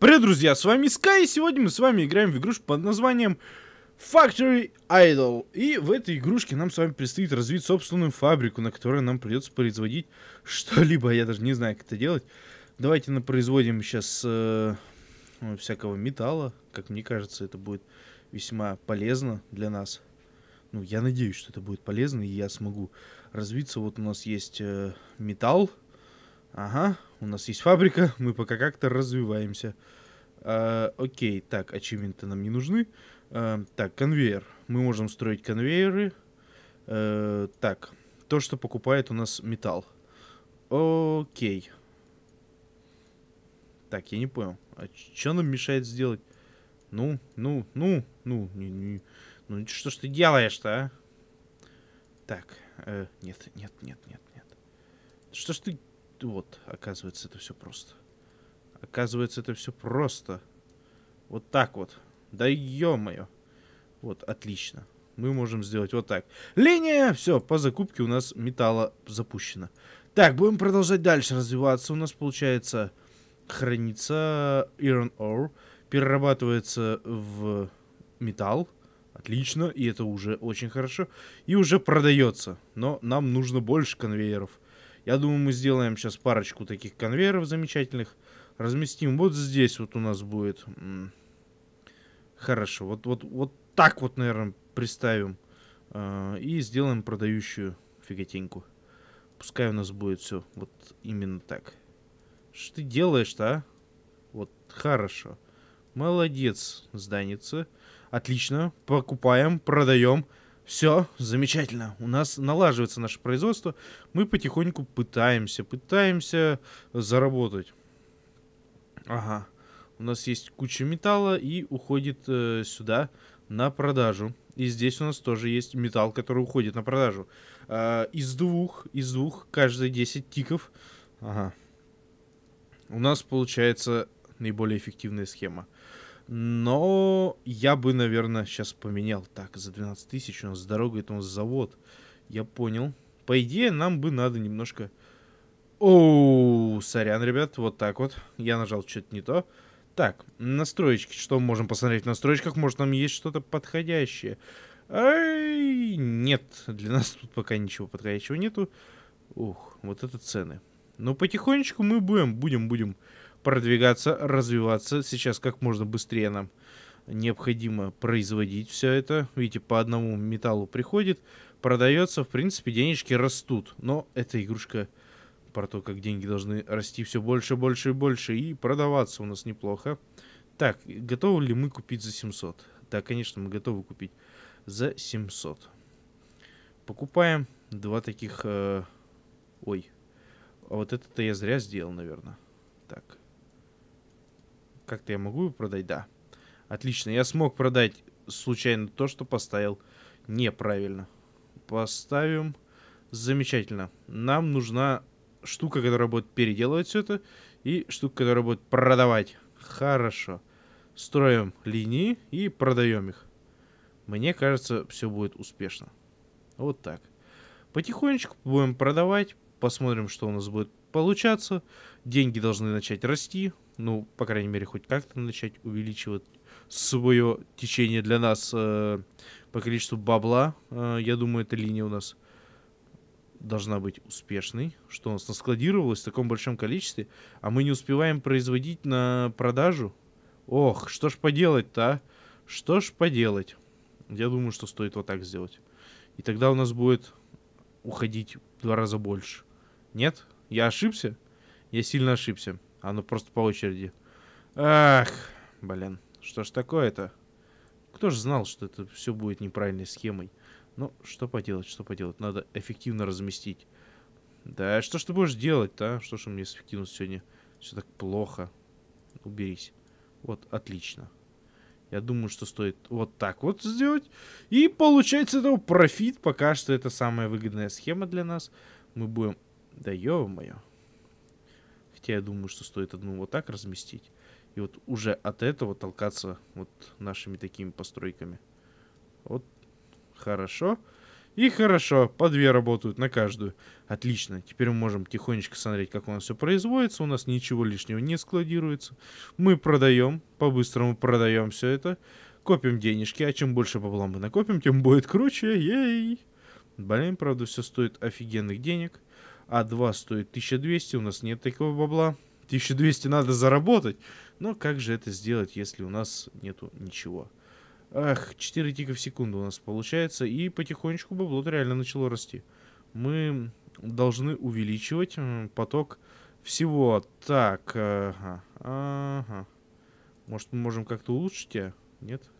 Привет, друзья, с вами Sky, и сегодня мы с вами играем в игрушку под названием Factory Idol. И в этой игрушке нам с вами предстоит развить собственную фабрику, на которой нам придется производить что-либо, я даже не знаю, как это делать. Давайте производим сейчас э, ну, всякого металла, как мне кажется, это будет весьма полезно для нас. Ну, я надеюсь, что это будет полезно, и я смогу развиться. Вот у нас есть э, Металл Ага, у нас есть фабрика, мы пока как-то развиваемся. А, окей, так, ачивменты нам не нужны. А, так, конвейер. Мы можем строить конвейеры. А, так, то, что покупает у нас металл. Окей. Так, я не понял. А что нам мешает сделать? Ну, ну, ну, ну, не, не, ну, что ж ты делаешь-то, а? Так, э, нет, нет, нет, нет, нет. Что ж ты вот, оказывается, это все просто. Оказывается, это все просто. Вот так вот. Да ё-моё. Вот, отлично. Мы можем сделать вот так. Линия! Все, по закупке у нас металла запущена. Так, будем продолжать дальше развиваться. У нас получается хранится iron ore. Перерабатывается в металл. Отлично, и это уже очень хорошо. И уже продается. Но нам нужно больше конвейеров. Я думаю, мы сделаем сейчас парочку таких конвейеров замечательных. Разместим вот здесь вот у нас будет. Хорошо, вот, вот, вот так вот, наверное, приставим. Э, и сделаем продающую фиготеньку. Пускай у нас будет все вот именно так. Что ты делаешь-то, а? Вот, хорошо. Молодец, зданица. Отлично, покупаем, продаем. Все, замечательно. У нас налаживается наше производство. Мы потихоньку пытаемся, пытаемся заработать. Ага. У нас есть куча металла и уходит э, сюда на продажу. И здесь у нас тоже есть металл, который уходит на продажу. Э, из двух, из двух, каждые 10 тиков. Ага. У нас получается наиболее эффективная схема. Но я бы, наверное, сейчас поменял. Так, за 12 тысяч у нас с дорогой, это у нас завод. Я понял. По идее, нам бы надо немножко... Оу, сорян, ребят, вот так вот. Я нажал что-то не то. Так, настроечки. Что мы можем посмотреть в настройках? Может, там есть что-то подходящее? Ай, нет, для нас тут пока ничего подходящего нету. Ух, вот это цены. Но ну, потихонечку мы будем, будем, будем продвигаться, развиваться. Сейчас как можно быстрее нам необходимо производить все это. Видите, по одному металлу приходит, продается, в принципе, денежки растут. Но эта игрушка про то, как деньги должны расти все больше, больше и больше, и продаваться у нас неплохо. Так, готовы ли мы купить за 700? Да, конечно, мы готовы купить за 700. Покупаем два таких... Э, ой, а вот это-то я зря сделал, наверное. Так, как-то я могу его продать? Да. Отлично, я смог продать случайно то, что поставил неправильно. Поставим. Замечательно. Нам нужна штука, которая будет переделывать все это, и штука, которая будет продавать. Хорошо. Строим линии и продаем их. Мне кажется, все будет успешно. Вот так. Потихонечку будем продавать, посмотрим, что у нас будет получаться. Деньги должны начать расти, ну, по крайней мере, хоть как-то начать увеличивать свое течение для нас э, по количеству бабла. Э, я думаю, эта линия у нас должна быть успешной, что у нас наскладировалось в таком большом количестве, а мы не успеваем производить на продажу. Ох, что ж поделать-то, а? Что ж поделать? Я думаю, что стоит вот так сделать. И тогда у нас будет уходить в два раза больше. Нет? Я ошибся? Я сильно ошибся. Оно а ну просто по очереди. Ах, блин. Что ж такое-то? Кто же знал, что это все будет неправильной схемой? Ну, что поделать, что поделать. Надо эффективно разместить. Да, что ж ты будешь делать-то, а? Что ж у меня с эффективностью сегодня все так плохо. Уберись. Вот, отлично. Я думаю, что стоит вот так вот сделать. И получается этого профит. Пока что это самая выгодная схема для нас. Мы будем... Да ё-моё хотя я думаю, что стоит одну вот так разместить. И вот уже от этого толкаться вот нашими такими постройками. Вот, хорошо. И хорошо, по две работают на каждую. Отлично, теперь мы можем тихонечко смотреть, как у нас все производится. У нас ничего лишнего не складируется. Мы продаем, по-быстрому продаем все это. Копим денежки, а чем больше бабла мы накопим, тем будет круче. Ей! Блин, правда, все стоит офигенных денег. А2 стоит 1200, у нас нет такого бабла. 1200 надо заработать. Но как же это сделать, если у нас нету ничего? Ах, 4 тика в секунду у нас получается. И потихонечку бабло реально начало расти. Мы должны увеличивать поток всего. Так, ага, ага. Может, мы можем как-то улучшить? А? Нет?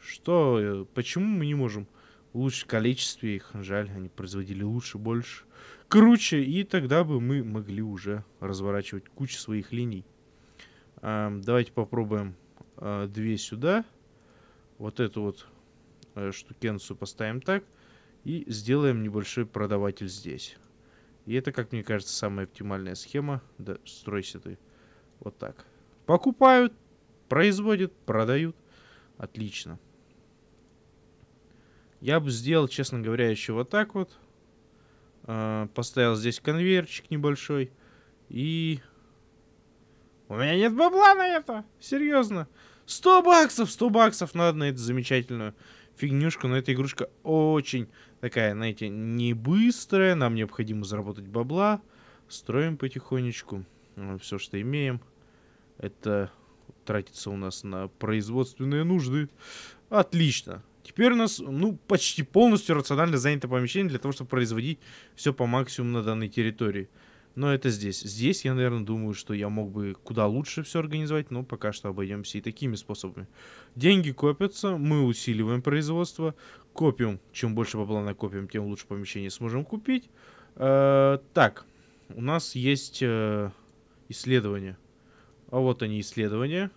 Что? Э, почему мы не можем улучшить количество их? Жаль, они производили лучше, больше круче, и тогда бы мы могли уже разворачивать кучу своих линий. давайте попробуем а, две сюда. Вот эту вот э, штукенцию поставим так. И сделаем небольшой продаватель здесь. И это, как мне кажется, самая оптимальная схема. Да, стройся ты. Вот так. Покупают, производят, продают. Отлично. Я бы сделал, честно говоря, еще вот так вот. Э, поставил здесь конвейерчик небольшой. И... У меня нет бабла на это! Серьезно! 100 баксов! 100 баксов надо ну на эту замечательную фигнюшку. Но эта игрушка очень такая, знаете, не быстрая. Нам необходимо заработать бабла. Строим потихонечку. Ну, Все, что имеем. Это тратится у нас на производственные нужды. Отлично. Теперь у нас, ну, почти полностью рационально занято помещение для того, чтобы производить все по максимуму на данной территории. Но это здесь. Здесь я, наверное, думаю, что я мог бы куда лучше все организовать, но пока что обойдемся и такими способами. Деньги копятся, мы усиливаем производство, копим. Чем больше бабла накопим, тем лучше помещение сможем купить. Э -э так, у нас есть э исследования. А вот они исследования.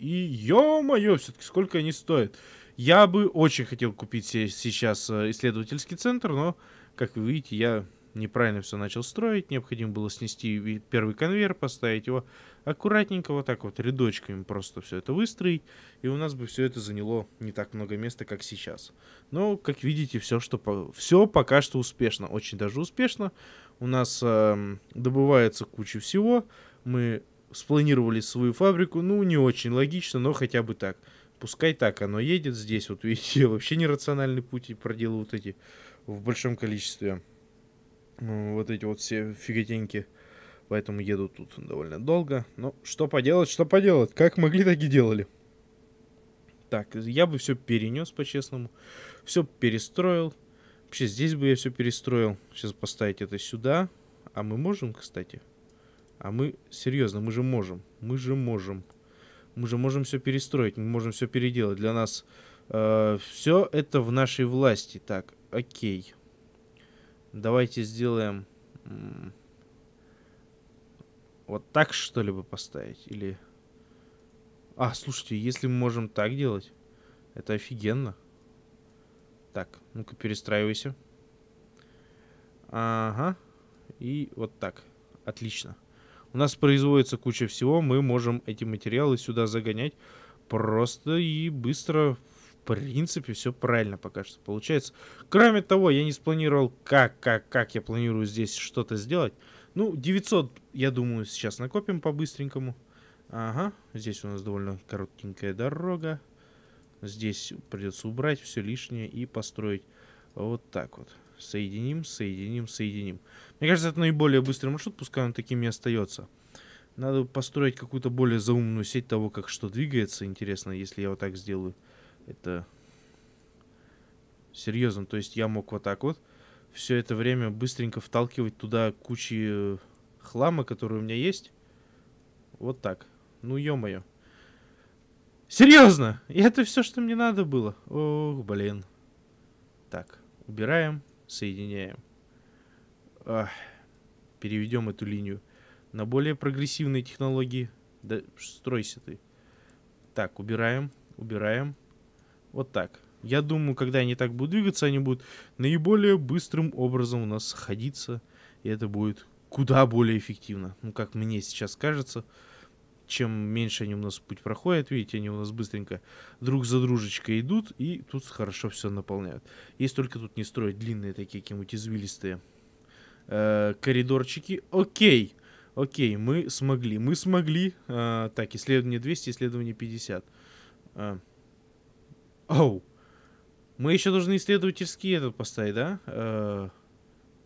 И ё-моё, все-таки сколько они стоят? Я бы очень хотел купить сейчас э, исследовательский центр, но, как вы видите, я неправильно все начал строить. Необходимо было снести первый конвейер, поставить его аккуратненько, вот так вот, рядочками просто все это выстроить. И у нас бы все это заняло не так много места, как сейчас. Но, как видите, все, что, все пока что успешно, очень даже успешно. У нас э, добывается куча всего. Мы спланировали свою фабрику, ну, не очень логично, но хотя бы так. Пускай так оно едет здесь. Вот видите, вообще нерациональный путь и проделал вот эти в большом количестве. Ну, вот эти вот все фиготеньки. Поэтому еду тут довольно долго. Но ну, что поделать, что поделать. Как могли, так и делали. Так, я бы все перенес по-честному. Все перестроил. Вообще здесь бы я все перестроил. Сейчас поставить это сюда. А мы можем, кстати? А мы, серьезно, мы же можем. Мы же можем. Мы же можем все перестроить, мы можем все переделать. Для нас э, все это в нашей власти. Так, окей. Давайте сделаем... Вот так что либо поставить? Или... А, слушайте, если мы можем так делать, это офигенно. Так, ну-ка перестраивайся. Ага. И вот так. Отлично. У нас производится куча всего, мы можем эти материалы сюда загонять просто и быстро. В принципе, все правильно пока что получается. Кроме того, я не спланировал, как, как, как я планирую здесь что-то сделать. Ну, 900, я думаю, сейчас накопим по-быстренькому. Ага, здесь у нас довольно коротенькая дорога. Здесь придется убрать все лишнее и построить вот так вот. Соединим, соединим, соединим. Мне кажется, это наиболее быстрый маршрут, пускай он таким и остается. Надо построить какую-то более заумную сеть того, как что двигается. Интересно, если я вот так сделаю. Это... Серьезно, то есть я мог вот так вот все это время быстренько вталкивать туда кучи э, хлама, который у меня есть. Вот так. Ну, ё-моё. Серьезно? И это все, что мне надо было? Ох, блин. Так, убираем соединяем. Ах, переведем эту линию на более прогрессивные технологии. Да стройся ты. Так, убираем, убираем. Вот так. Я думаю, когда они так будут двигаться, они будут наиболее быстрым образом у нас сходиться. И это будет куда более эффективно. Ну, как мне сейчас кажется чем меньше они у нас путь проходят, видите, они у нас быстренько друг за дружечкой идут, и тут хорошо все наполняют. Если только тут не строить длинные такие какие-нибудь извилистые э, коридорчики. Окей, окей, мы смогли, мы смогли. Э, так, исследование 200, исследование 50. Э, а. оу. Мы еще должны исследовательские этот поставить, да? Э,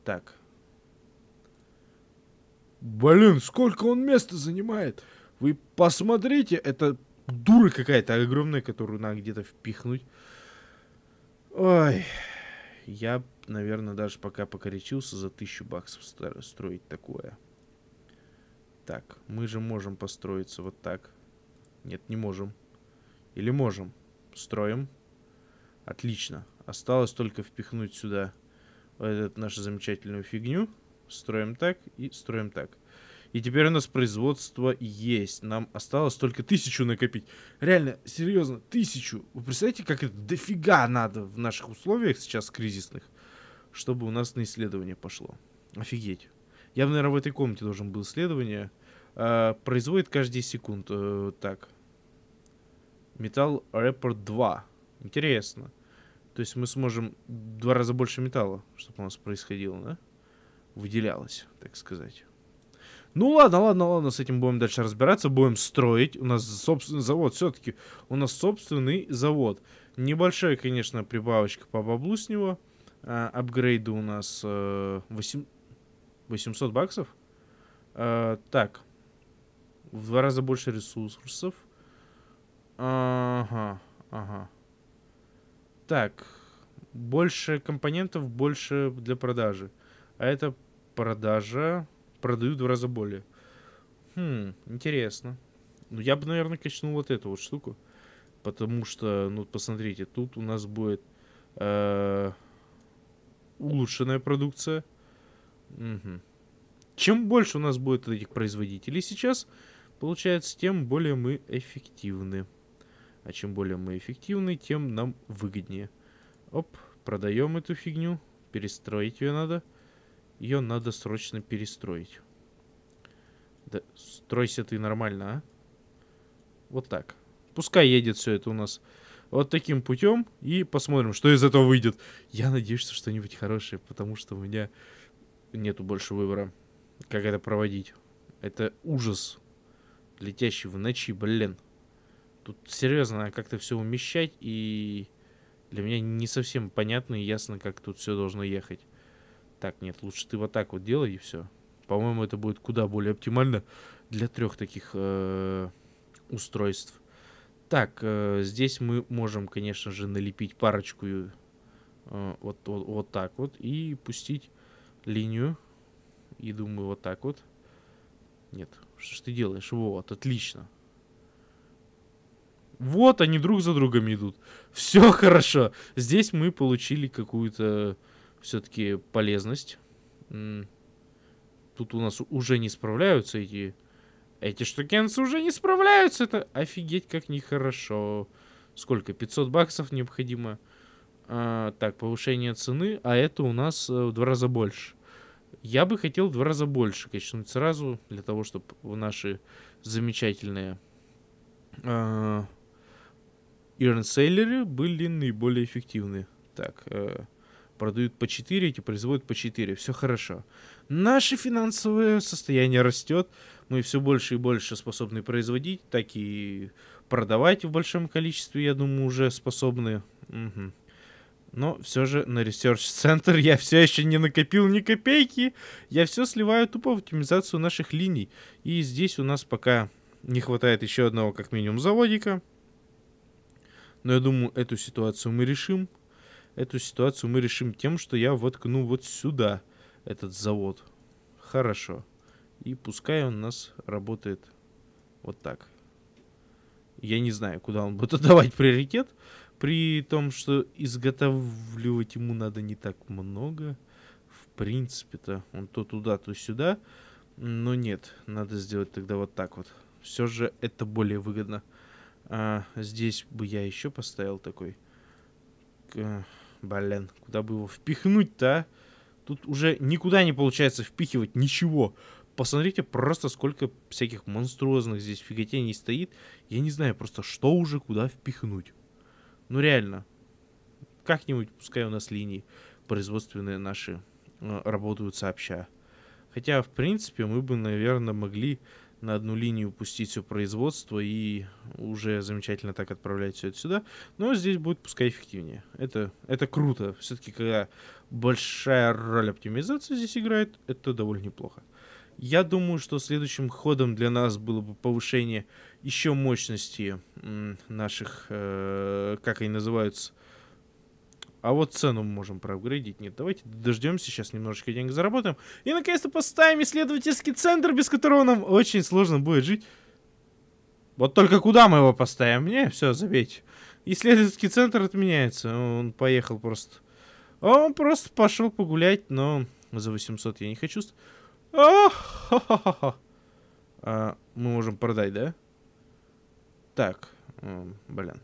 так. Блин, сколько он места занимает? Вы посмотрите, это дура какая-то огромная, которую надо где-то впихнуть. Ой, я, наверное, даже пока покорячился за тысячу баксов строить такое. Так, мы же можем построиться вот так. Нет, не можем. Или можем. Строим. Отлично. Осталось только впихнуть сюда эту нашу замечательную фигню. Строим так и строим так. И теперь у нас производство есть. Нам осталось только тысячу накопить. Реально, серьезно, тысячу. Вы представляете, как это дофига надо в наших условиях сейчас кризисных, чтобы у нас на исследование пошло. Офигеть. Я, наверное, в этой комнате должен был исследование. Э, производит каждые секунд. Э, так. Металл Репорт 2. Интересно. То есть мы сможем два раза больше металла, чтобы у нас происходило, да? Выделялось, так сказать. Ну ладно, ладно, ладно, с этим будем дальше разбираться, будем строить. У нас собственный завод, все-таки у нас собственный завод. Небольшая, конечно, прибавочка по баблу с него. А, апгрейды у нас э, 8... 800 баксов. А, так, в два раза больше ресурсов. Ага, ага. Так, больше компонентов, больше для продажи. А это продажа продают в раза более. Хм, интересно. Ну, я бы, наверное, качнул вот эту вот штуку. Потому что, ну, посмотрите, тут у нас будет э, улучшенная продукция. Угу. Чем больше у нас будет этих производителей сейчас, получается, тем более мы эффективны. А чем более мы эффективны, тем нам выгоднее. Оп, продаем эту фигню. Перестроить ее надо. Надо. Ее надо срочно перестроить. Да, стройся ты нормально, а? Вот так. Пускай едет все это у нас вот таким путем. И посмотрим, что из этого выйдет. Я надеюсь, что что-нибудь хорошее, потому что у меня нету больше выбора, как это проводить. Это ужас, летящий в ночи, блин. Тут серьезно а как-то все умещать, и для меня не совсем понятно и ясно, как тут все должно ехать. Так, нет, лучше ты вот так вот делай и все. По-моему, это будет куда более оптимально для трех таких э, устройств. Так, э, здесь мы можем, конечно же, налепить парочку э, вот, вот, вот так вот и пустить линию. И думаю, вот так вот. Нет, что ж ты делаешь? Вот, отлично. Вот они друг за другом идут. Все хорошо. Здесь мы получили какую-то... Э, все-таки полезность. Тут у нас уже не справляются эти... Эти штукенцы уже не справляются. Это офигеть как нехорошо. Сколько? 500 баксов необходимо. А, так, повышение цены. А это у нас э, в два раза больше. Я бы хотел в два раза больше качнуть сразу. Для того, чтобы наши замечательные... А, Earn Salary были наиболее эффективны. Так, э, продают по 4, эти производят по 4, все хорошо. Наше финансовое состояние растет, мы все больше и больше способны производить, так и продавать в большом количестве, я думаю, уже способны. Угу. Но все же на ресерч-центр я все еще не накопил ни копейки. Я все сливаю тупо в оптимизацию наших линий. И здесь у нас пока не хватает еще одного как минимум заводика. Но я думаю, эту ситуацию мы решим. Эту ситуацию мы решим тем, что я воткну вот сюда этот завод. Хорошо. И пускай он у нас работает вот так. Я не знаю, куда он будет отдавать приоритет. При том, что изготавливать ему надо не так много. В принципе-то он то туда, то сюда. Но нет, надо сделать тогда вот так вот. Все же это более выгодно. А, здесь бы я еще поставил такой. Блин, куда бы его впихнуть-то, а? Тут уже никуда не получается впихивать ничего. Посмотрите просто сколько всяких монструозных здесь фиготений стоит. Я не знаю просто, что уже куда впихнуть. Ну реально. Как-нибудь пускай у нас линии производственные наши а, работают сообща. Хотя, в принципе, мы бы, наверное, могли на одну линию пустить все производство и уже замечательно так отправлять все это сюда. Но здесь будет пускай эффективнее. Это, это круто. Все-таки когда большая роль оптимизации здесь играет, это довольно неплохо. Я думаю, что следующим ходом для нас было бы повышение еще мощности наших, э, как они называются, а вот цену мы можем проапгрейдить. Нет, давайте дождемся, сейчас немножечко денег заработаем. И наконец-то поставим исследовательский центр, без которого нам очень сложно будет жить. Вот только куда мы его поставим? Не, все, забейте. Исследовательский центр отменяется. Он поехал просто. «А он просто пошел погулять, но за 800 я не хочу. А, мы можем продать, да? Так, блин.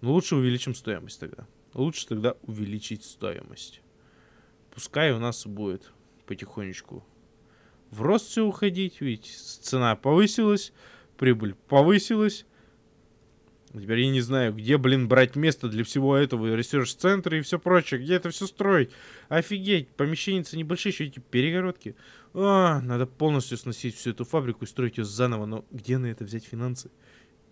Ну лучше увеличим стоимость тогда. Лучше тогда увеличить стоимость. Пускай у нас будет потихонечку в рост все уходить, ведь цена повысилась, прибыль повысилась. Теперь я не знаю, где, блин, брать место для всего этого, и ресерч-центра, и все прочее, где это все строить. Офигеть, помещения небольшие, еще эти перегородки. А, надо полностью сносить всю эту фабрику и строить ее заново, но где на это взять финансы?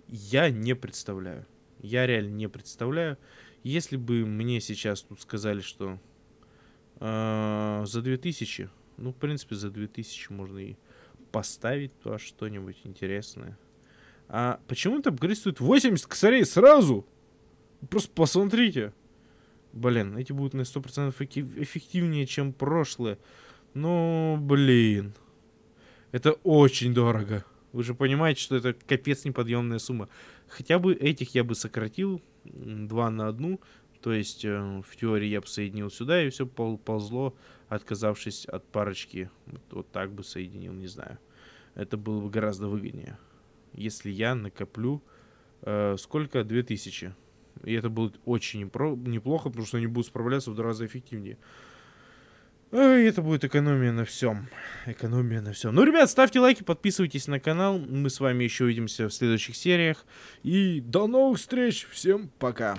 Я не представляю. Я реально не представляю. Если бы мне сейчас тут сказали, что э, за 2000, ну, в принципе, за 2000 можно и поставить то что-нибудь интересное. А почему-то апгрейд стоит 80 косарей сразу. Просто посмотрите. Блин, эти будут на 100% эффективнее, чем прошлые. Но, блин. Это очень дорого. Вы же понимаете, что это капец неподъемная сумма. Хотя бы этих я бы сократил два на одну, То есть э, в теории я бы соединил сюда, и все пол ползло, отказавшись от парочки. Вот, вот так бы соединил, не знаю. Это было бы гораздо выгоднее. Если я накоплю... Э, сколько? 2000. И это будет очень неплохо, потому что они будут справляться в два раза эффективнее. Ну это будет экономия на всем. Экономия на всем. Ну, ребят, ставьте лайки, подписывайтесь на канал. Мы с вами еще увидимся в следующих сериях. И до новых встреч. Всем пока.